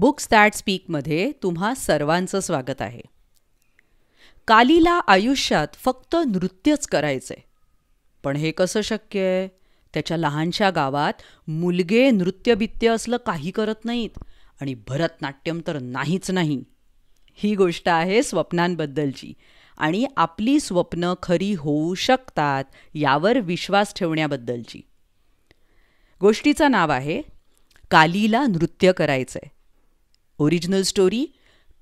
book that स्पीकमध्ये तुम्हा सर्वांचं स्वागत आहे कालीला आयुष्यात फक्त नृत्यच करायचंय पण हे कसं शक्य आहे त्याच्या लहानशा गावात मुलगे नृत्यबित्य असलं काही करत नाहीत आणि भरतनाट्यम तर नाहीच नाही ही गोष्ट आहे स्वप्नांबद्दलची आणि आपली स्वप्न खरी होऊ शकतात यावर विश्वास ठेवण्याबद्दलची गोष्टीचं नाव आहे कालीला नृत्य करायचंय original story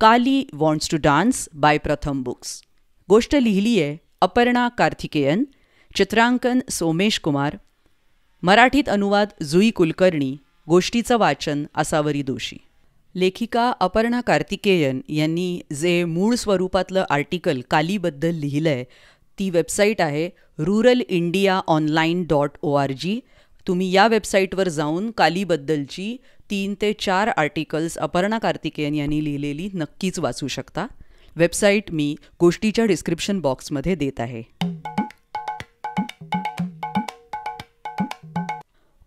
Kali wants to dance by Pratham books गोष्ट लिहिली आहे अपर्णा कार्तिकेयन चित्रांकन सोमेश कुमार मराठीत अनुवाद जुई कुलकर्णी गोष्टीचं वाचन असावरी दोषी लेखिका अपर्णा कार्तिकेयन यांनी जे मूळ स्वरूपातलं आर्टिकल कालीबद्दल लिहिलं आहे ती वेबसाईट आहे rural India online dot O R G तुम्ही या वेबसाईटवर जाऊन कालीबद्दलची तीन ते चार आर्टिकल्स अपर्णा कार्तिकेयन यांनी लिहिलेली नक्कीच वाचू शकता वेबसाईट मी गोष्टीच्या डिस्क्रिप्शन बॉक्समध्ये देत आहे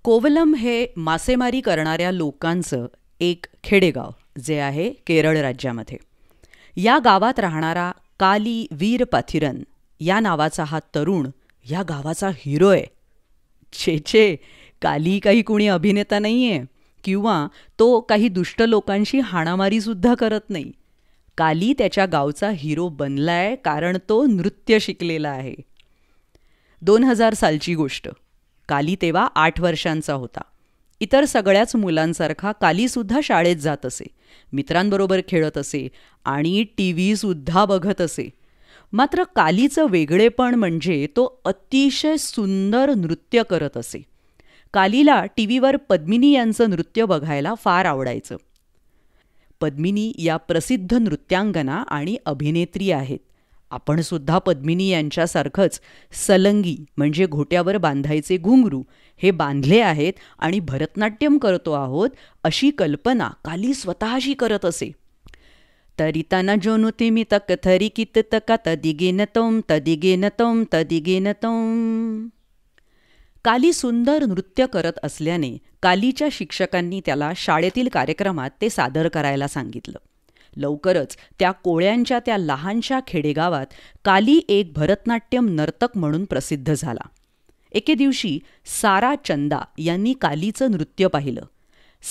कोवलम हे मासेमारी करणाऱ्या लोकांचं एक खेडेगाव जे आहे केरळ राज्यामध्ये या गावात राहणारा काली वीर पाथिरन या नावाचा हा तरुण या गावाचा हिरो आहे छे छे काली काही कुणी अभिनेता नाही आहे किंवा तो काही दुष्ट लोकांशी हाणामारीसुद्धा करत नाही काली त्याच्या गावचा हिरो बनलाय कारण तो नृत्य शिकलेला आहे दोन हजार सालची गोष्ट काली तेव्हा आठ वर्षांचा होता इतर सगळ्याच मुलांसारखा कालीसुद्धा शाळेत जात असे मित्रांबरोबर खेळत असे आणि टी व्हीसुद्धा बघत असे मात्र कालीचं वेगळेपण म्हणजे तो अतिशय सुंदर नृत्य करत असे कालीला टी व्हीवर पद्मिनी यांचं नृत्य बघायला फार आवडायचं पद्मिनी या प्रसिद्ध नृत्यांगना आणि अभिनेत्री आहेत आपण सुद्धा पद्मिनी यांच्यासारखंच सलंगी म्हणजे घोट्यावर बांधायचे घुंगरू हे बांधले आहेत आणि भरतनाट्यम करतो आहोत अशी कल्पना काली स्वतःशी करत असे तरिताना जोनुते मी तक थरी कित तका गेन तोम गेन तोम गेन तोम काली सुंदर नृत्य करत असल्याने कालीच्या शिक्षकांनी त्याला शाळेतील कार्यक्रमात ते सादर करायला सांगितलं लवकरच त्या कोळ्यांच्या त्या लहानशा खेडेगावात काली एक भरतनाट्यम नर्तक म्हणून प्रसिद्ध झाला एके दिवशी सारा चंदा यांनी कालीचं नृत्य पाहिलं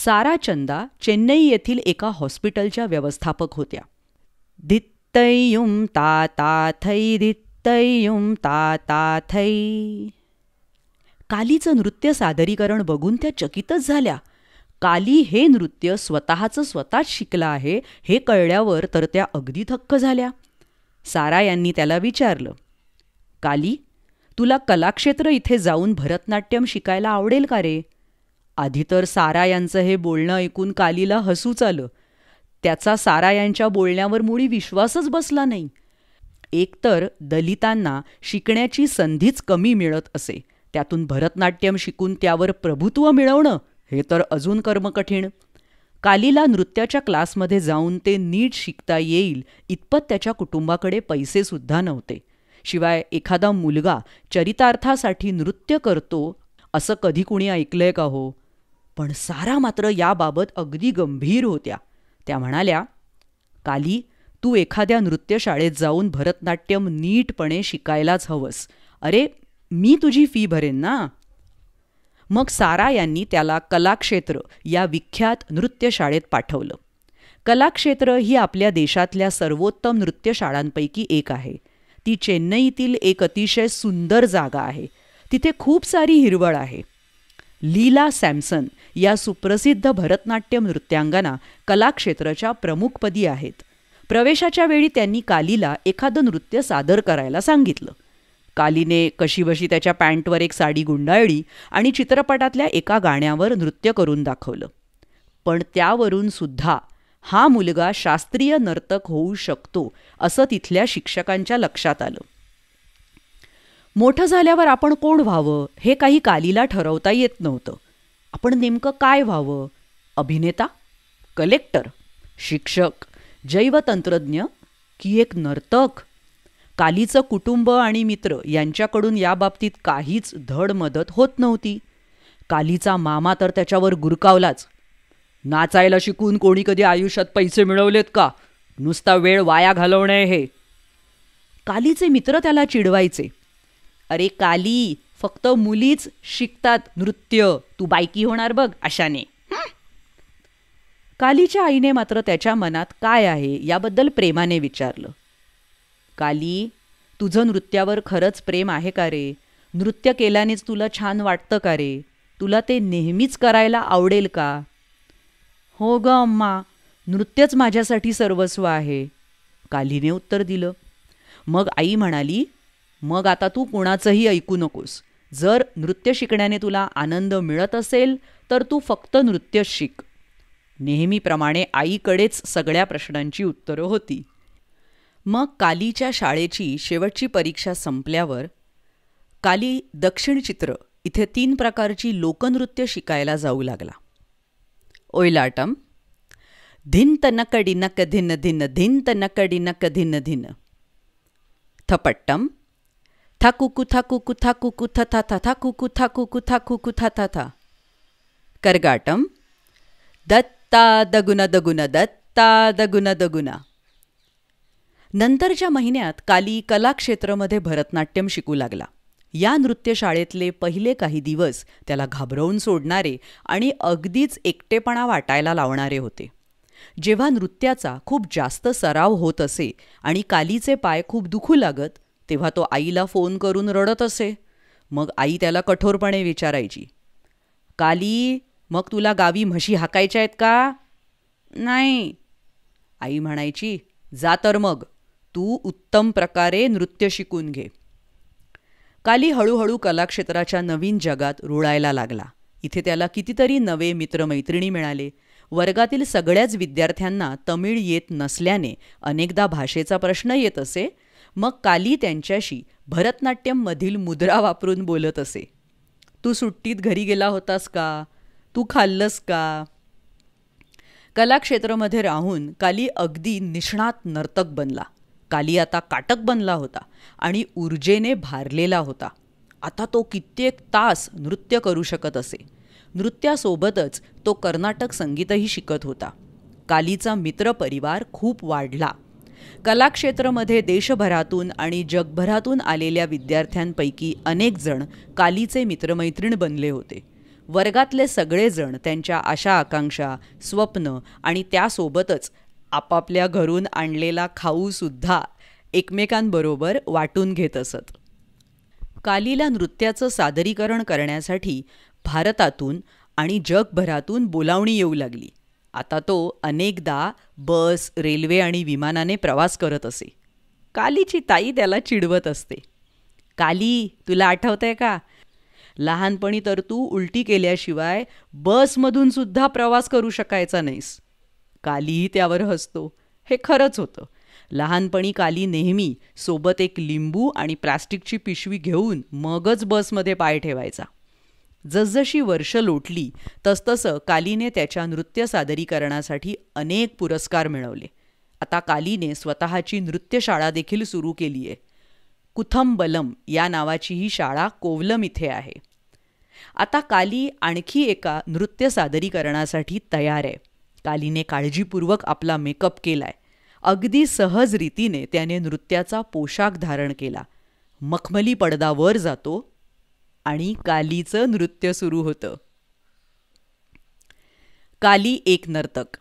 सारा चंदा चेन्नई येथील एका हॉस्पिटलच्या व्यवस्थापक होत्या धित्तयुम ता ता थै धित्तयुम ता ता थै कालीचं नृत्य सादरीकरण बघून त्या चकितच झाल्या काली हे नृत्य स्वतःचं स्वतःच शिकलं आहे हे कळल्यावर तर त्या अगदी थक्क झाल्या सारा यांनी त्याला विचारलं काली तुला कलाक्षेत्र इथे जाऊन भरतनाट्यम शिकायला आवडेल का रे आधी तर सारा यांचं हे बोलणं ऐकून कालीला हसूच आलं त्याचा सारा यांच्या बोलण्यावर मुळी विश्वासच बसला नाही एकतर दलितांना शिकण्याची संधीच कमी मिळत असे त्यातून भरतनाट्यम शिकून त्यावर प्रभुत्व मिळवणं हे तर अजून कर्मकठीण कालीला नृत्याच्या क्लासमध्ये जाऊन ते नीट शिकता येईल इतपत त्याच्या कुटुंबाकडे पैसेसुद्धा नव्हते शिवाय एखादा मुलगा चरितार्थासाठी नृत्य करतो असं कधी कुणी ऐकलंय का हो पण सारा मात्र याबाबत अगदी गंभीर होत्या त्या म्हणाल्या काली तू एखाद्या नृत्यशाळेत जाऊन भरतनाट्यम नीटपणे शिकायलाच हवंस अरे मी तुझी फी भरेन ना मग सारा यांनी त्याला कलाक्षेत्र या विख्यात नृत्यशाळेत पाठवलं कलाक्षेत्र ही आपल्या देशातल्या सर्वोत्तम नृत्यशाळांपैकी एक आहे ती चेन्नईतील एक अतिशय सुंदर जागा आहे तिथे खूप सारी हिरवळ आहे लीला सॅमसन या सुप्रसिद्ध भरतनाट्यम नृत्यांगना कलाक्षेत्राच्या प्रमुखपदी आहेत प्रवेशाच्या वेळी त्यांनी कालीला एखादं नृत्य सादर करायला सांगितलं कालीने कशीबशी त्याच्या पॅन्टवर एक साडी गुंडाळली आणि चित्रपटातल्या एका गाण्यावर नृत्य करून दाखवलं पण त्यावरून सुद्धा हा मुलगा शास्त्रीय नर्तक होऊ शकतो असं तिथल्या शिक्षकांच्या लक्षात आलं मोठं झाल्यावर आपण कोण व्हावं हे काही कालीला ठरवता येत नव्हतं आपण नेमकं काय व्हावं अभिनेता कलेक्टर शिक्षक जैवतंत्रज्ञ की एक नर्तक कालीचं कुटुंब आणि मित्र यांच्याकडून याबाबतीत काहीच धड मदत होत नव्हती कालीचा मामा तर त्याच्यावर गुरकावलाच नाचायला शिकून कोणी कधी आयुष्यात पैसे मिळवलेत का नुसता वेळ वाया घालवणे हे कालीचे मित्र त्याला चिडवायचे अरे काली फक्त मुलीच शिकतात नृत्य तू बायकी होणार बघ अशाने कालीच्या आईने मात्र त्याच्या मनात काय आहे याबद्दल प्रेमाने विचारलं काली तुझं नृत्यावर खरंच प्रेम आहे का रे नृत्य केल्यानेच तुला छान वाटतं का रे तुला ते नेहमीच करायला आवडेल का हो ग अम्मा नृत्यच माझ्यासाठी सर्वस्व आहे कालीने उत्तर दिलं मग आई म्हणाली मग आता तू कुणाचंही ऐकू नकोस जर नृत्य शिकण्याने तुला आनंद मिळत असेल तर तू फक्त नृत्य शिक नेहमीप्रमाणे आईकडेच सगळ्या प्रश्नांची उत्तरं होती मग कालीच्या शाळेची शेवटची परीक्षा संपल्यावर काली दक्षिण चित्र इथे तीन प्रकारची लोकनृत्य शिकायला जाऊ लागला ओयलाटम धिंत नकडी नक धिन धिन धिंत नकडी नक धिन धिन थपट्टम タククタククタククタタタタククタククタククタタタ करगाटम दत्ता दगुन दगुन दत्ता दगुन दगुना नंतरच्या महिन्यात काली कलाक्षेत्रामध्ये भरतनाट्यम शिकू लागला या नृत्यशाळेतले पहिले काही दिवस त्याला घाबरवून सोडणारे आणि अगदीच एकटेपणा वाटायला लावणारे होते जेव्हा नृत्याचा खूप जास्त सराव होत असे आणि कालीचे पाय खूप दुखू लागत तेव्हा तो आईला फोन करून रडत असे मग आई त्याला कठोरपणे विचारायची काली मग तुला गावी म्हशी हाकायच्या आहेत का नाही आई म्हणायची जा तर मग तू उत्तम प्रकारे नृत्य शिकून घे काली हळूहळू कलाक्षेत्राच्या नवीन जगात रुळायला लागला इथे त्याला कितीतरी नवे मित्रमैत्रिणी मिळाले वर्गातील सगळ्याच विद्यार्थ्यांना तमिळ येत नसल्याने अनेकदा भाषेचा प्रश्न येत असे मग काली त्यांच्याशी भरतनाट्यममधील मुद्रा वापरून बोलत असे तू सुट्टीत घरी गेला होतास का तू खाल्लंस का कलाक्षेत्रामध्ये राहून काली अगदी निष्णात नर्तक बनला काली आता काटक बनला होता आणि ऊर्जेने भारलेला होता आता तो कित्येक तास नृत्य करू शकत असे नृत्यासोबतच तो कर्नाटक संगीतही शिकत होता कालीचा मित्रपरिवार खूप वाढला कलाक्षेत्रमध्ये देशभरातून आणि जगभरातून आलेल्या विद्यार्थ्यांपैकी अनेक जण कालीचे मित्रमैत्रीण बनले होते वर्गातले सगळेजण त्यांच्या आशा आकांक्षा स्वप्न आणि त्यासोबतच आपापल्या घरून आणलेला खाऊसुद्धा एकमेकांबरोबर वाटून घेत असत कालीला नृत्याचं सादरीकरण करण्यासाठी भारतातून आणि जगभरातून बोलावणी येऊ लागली आता तो अनेकदा बस रेल्वे आणि विमानाने प्रवास करत असे कालीची ताई त्याला चिडवत असते काली तुला आठवतंय का लहानपणी तर तू उलटी केल्याशिवाय बसमधून सुद्धा प्रवास करू शकायचा नाहीस कालीही त्यावर हसतो हे खरंच होतं लहानपणी काली नेहमी सोबत एक लिंबू आणि प्लास्टिकची पिशवी घेऊन मगच बसमध्ये पाय ठेवायचा जसजशी वर्ष लोटली तसतसं कालीने त्याच्या नृत्य सादरीकरणासाठी अनेक पुरस्कार मिळवले आता कालीने स्वतःची नृत्यशाळा देखील सुरू केली आहे कुथंबलम या नावाची ही शाळा कोवलम इथे आहे आता काली आणखी एका नृत्य सादरीकरणासाठी तयार आहे कालीने काळजीपूर्वक आपला मेकअप केलाय अगदी सहज रीतीने त्याने नृत्याचा पोशाख धारण केला मखमली पडदा वर जातो आणि कालीचं नृत्य सुरू होतं काली एक नर्तक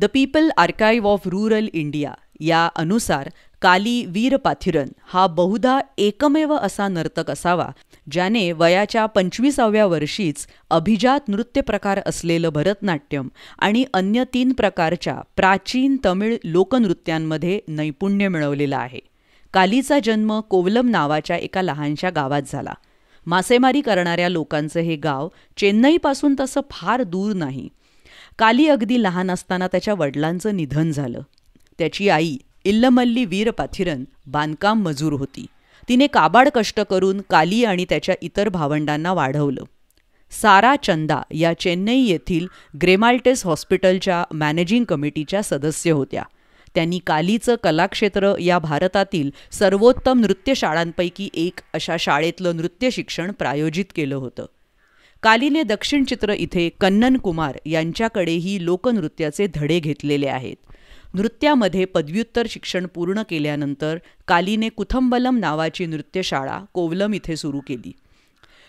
the People Archive of Rural India या अनुसार काली वीरपाथिरन हा बहुधा एकमेव असा नर्तक असावा ज्याने वयाच्या पंचवीसाव्या वर्षीच अभिजात नृत्य प्रकार असलेलं भरतनाट्यम आणि अन्य तीन प्रकारच्या प्राचीन तमिळ लोकनृत्यांमध्ये नैपुण्य मिळवलेलं आहे कालीचा जन्म कोवलम नावाच्या एका लहानशा गावात झाला मासेमारी करणाऱ्या लोकांचं हे गाव चेन्नईपासून तसं फार दूर नाही काली अगदी लहान असताना त्याच्या वडिलांचं निधन झालं त्याची आई इल्लमल्ली वीर पाथिरन बांधकाम मजूर होती तिने काबाड कष्ट करून काली आणि त्याच्या इतर भावंडांना वाढवलं सारा चंदा या चेन्नई येथील ग्रेमाल्टेस हॉस्पिटलच्या मॅनेजिंग कमिटीच्या सदस्य होत्या त्यांनी कालीचं कलाक्षेत्र या भारतातील सर्वोत्तम नृत्यशाळांपैकी एक अशा शाळेतलं नृत्य शिक्षण प्रायोजित केलं होतं कालीने दक्षिण चित्र इथे कन्नन कुमार यांच्याकडेही लोकनृत्याचे धडे घेतलेले आहेत नृत्यामध्ये पदव्युत्तर शिक्षण पूर्ण केल्यानंतर कालीने कुथंबलम नावाची नृत्यशाळा कोवलम इथे सुरू केली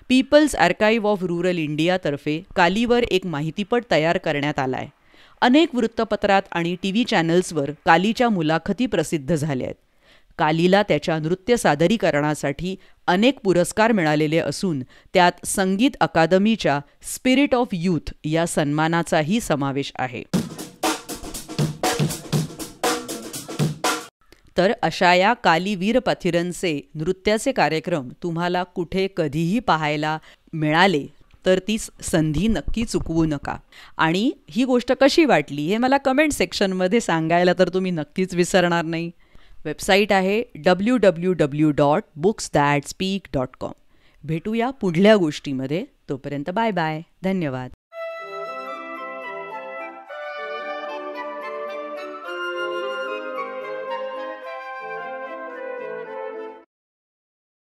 पीपल्स आर्काईव्ह ऑफ रुरल इंडियातर्फे कालीवर एक माहितीपट तयार करण्यात आला आहे अनेक वृत्तपत्रात आणि टी व्ही चॅनल्सवर कालीच्या मुलाखती प्रसिद्ध झाल्या आहेत कालीला त्याच्या नृत्य सादरीकरणासाठी अनेक पुरस्कार मिळालेले असून त्यात संगीत अकादमीच्या स्पिरिट ऑफ यूथ या सन्मानाचाही समावेश आहे तर अशा या वीर पथिरनचे नृत्याचे कार्यक्रम तुम्हाला कुठे कधीही पाहायला मिळाले तर ती संधी नक्की चुकवू नका आणि ही गोष्ट कशी वाटली हे मला कमेंट सेक्शनमध्ये सांगायला तर तुम्ही नक्कीच विसरणार नाही वेबसाईट आहे W W W dot books that speak dot com भेटूया पुढल्या गोष्टीमध्ये तोपर्यंत बाय बाय धन्यवाद